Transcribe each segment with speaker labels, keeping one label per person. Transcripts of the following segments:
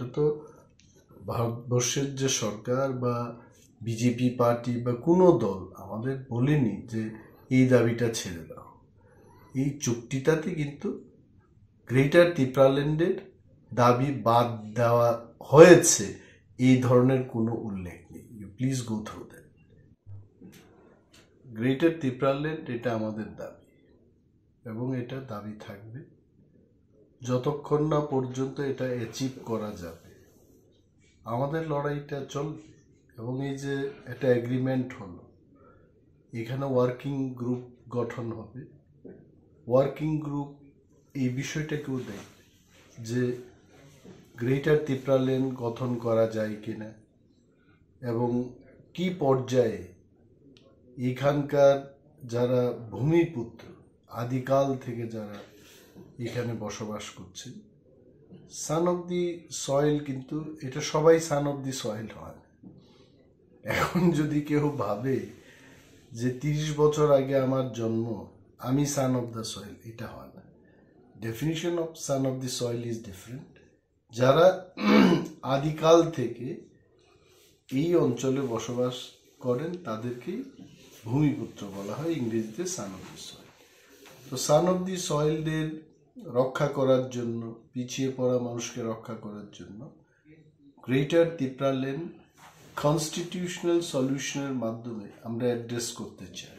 Speaker 1: এটা তো ভারতবর্ষের যে সরকার বা বিজেপি পার্টি বা কোনো দল আমাদের বলেনি যে এই দাবিটা ছেড়ে দাও এই চুক্তিটাতে কিন্তু গ্রেটার ত্রিপ্রাল্যান্ডের দাবি বাদ দেওয়া হয়েছে এই ধরনের কোনো উল্লেখ নেই you please go through that greater Tipraland এটা আমাদের দাবি এবং এটা দাবি থাকবে যতক্ষণ না পর্যন্ত এটা অ্যাচিভ করা যাবে আমাদের লড়াইটা চলবে এবং এই যে একটা অ্যাগ্রিমেন্ট হলো এখানে ওয়ার্কিং গ্রুপ গঠন হবে ওয়ার্কিং গ্রুপ এই বিষয়টাকেও দেখবে যে গ্রেটার তিপ্রা লেন গঠন করা যায় কি না এবং কি পর্যায়ে এখানকার যারা ভূমিপুত্র আদিকাল থেকে যারা এখানে বসবাস করছে সান অফ দি সয়েল কিন্তু এটা সবাই সান অফ দি সয়েল হয় এখন যদি কেউ ভাবে যে তিরিশ বছর আগে আমার জন্ম আমি সান অফ দ্য সয়েল এটা হয় না definition of son of the soil is different যারা আদিকাল থেকে এই অঞ্চলে বসবাস করেন তাদেরকেই ভূমিপুত্র বলা হয় ইংরেজিতে সান অফ দি সয়েল তো সান অফ দি সয়েলদের রক্ষা করার জন্য পিছিয়ে পড়া মানুষকে রক্ষা করার জন্য গ্রেটার তিপ্রালেন কনস্টিটিউশনাল সলিউশনের মাধ্যমে আমরা অ্যাড্রেস করতে চাই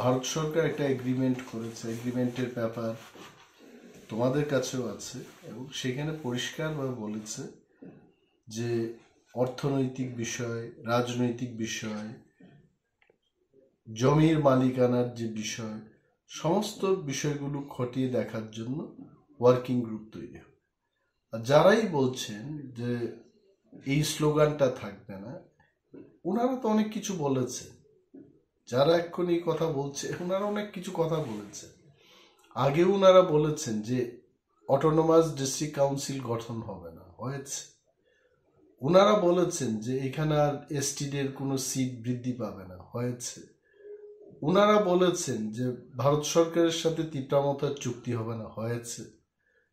Speaker 1: ভারত সরকার একটা এগ্রিমেন্ট করেছে এগ্রিমেন্টের ব্যাপার তোমাদের কাছেও আছে এবং সেখানে পরিষ্কারভাবে বলেছে যে অর্থনৈতিক বিষয় রাজনৈতিক বিষয় জমির মালিকানার যে বিষয় সমস্ত বিষয়গুলো খটিয়ে দেখার জন্য ওয়ার্কিং গ্রুপ তৈরি হবে আর যারাই বলছেন যে এই স্লোগানটা থাকবে না ওনারা তো অনেক কিছু বলেছে যারা এখন এই কথা বলছে ওনারা অনেক কিছু কথা বলেছে আগে ওনারা বলেছেন যে অটোনোমাস ডিস্ট্রিক্ট কাউন্সিল গঠন হবে না হয়েছে ওনারা বলেছেন যে এখানে আর এসটিডের কোনো সিট বৃদ্ধি পাবে না হয়েছে ওনারা বলেছেন যে ভারত সরকারের সাথে তিতামতার চুক্তি হবে না হয়েছে